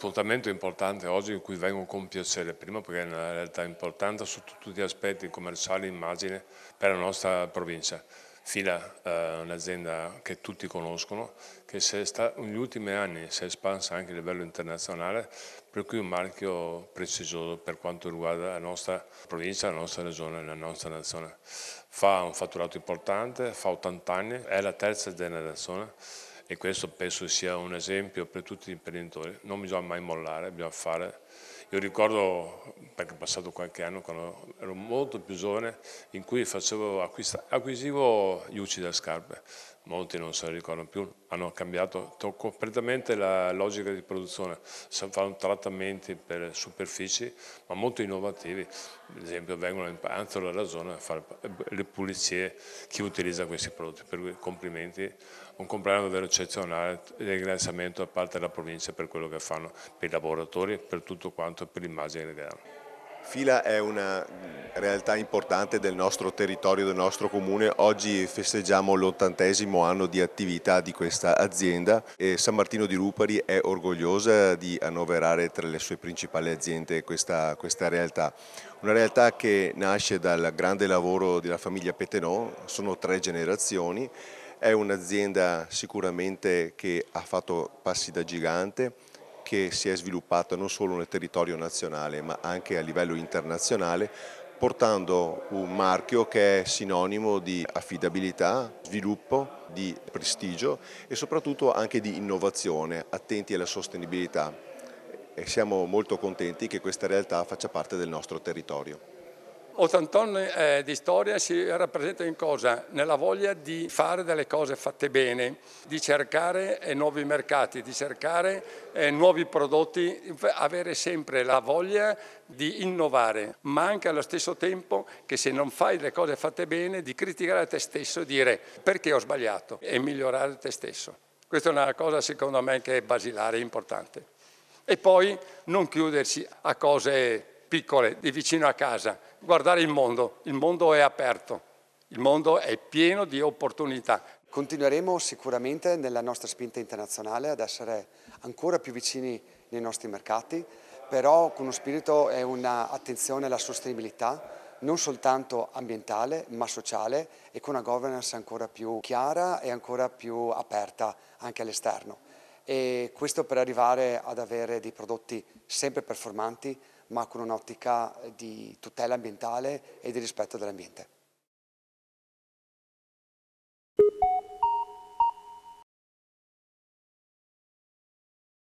appuntamento importante oggi in cui vengo con piacere, prima perché è una realtà importante sotto tutti gli aspetti commerciali e immagine per la nostra provincia. Fila è eh, un'azienda che tutti conoscono, che negli ultimi anni si è espansa anche a livello internazionale, per cui è un marchio prezioso per quanto riguarda la nostra provincia, la nostra regione, e la nostra nazione. Fa un fatturato importante, fa 80 anni, è la terza generazione e questo penso sia un esempio per tutti gli imprenditori, non bisogna mai mollare, bisogna fare. Io ricordo, perché è passato qualche anno, quando ero molto più giovane, in cui facevo acquista, acquisivo gli ucci delle scarpe, molti non se ne ricordano più, hanno cambiato completamente la logica di produzione, fanno trattamenti per superfici ma molto innovativi, ad esempio vengono in Panzano della zona a fare le pulizie chi utilizza questi prodotti, per cui complimenti, un compleanno davvero eccezionale e ringraziamento da parte della provincia per quello che fanno, per i lavoratori, per tutto quanto, per l'immagine che danno. Fila è una realtà importante del nostro territorio, del nostro comune. Oggi festeggiamo l'ottantesimo anno di attività di questa azienda e San Martino di Rupari è orgogliosa di annoverare tra le sue principali aziende questa, questa realtà. Una realtà che nasce dal grande lavoro della famiglia Petenò, sono tre generazioni, è un'azienda sicuramente che ha fatto passi da gigante, che si è sviluppata non solo nel territorio nazionale ma anche a livello internazionale portando un marchio che è sinonimo di affidabilità, sviluppo, di prestigio e soprattutto anche di innovazione, attenti alla sostenibilità e siamo molto contenti che questa realtà faccia parte del nostro territorio. 80 anni eh, di storia si rappresenta in cosa? Nella voglia di fare delle cose fatte bene, di cercare eh, nuovi mercati, di cercare eh, nuovi prodotti, avere sempre la voglia di innovare, ma anche allo stesso tempo che se non fai le cose fatte bene, di criticare te stesso e dire perché ho sbagliato e migliorare te stesso. Questa è una cosa secondo me che è basilare, importante. E poi non chiudersi a cose piccole, di vicino a casa, guardare il mondo, il mondo è aperto, il mondo è pieno di opportunità. Continueremo sicuramente nella nostra spinta internazionale ad essere ancora più vicini nei nostri mercati, però con uno spirito e un'attenzione alla sostenibilità, non soltanto ambientale ma sociale e con una governance ancora più chiara e ancora più aperta anche all'esterno. E questo per arrivare ad avere dei prodotti sempre performanti, ma con un'ottica di tutela ambientale e di rispetto dell'ambiente.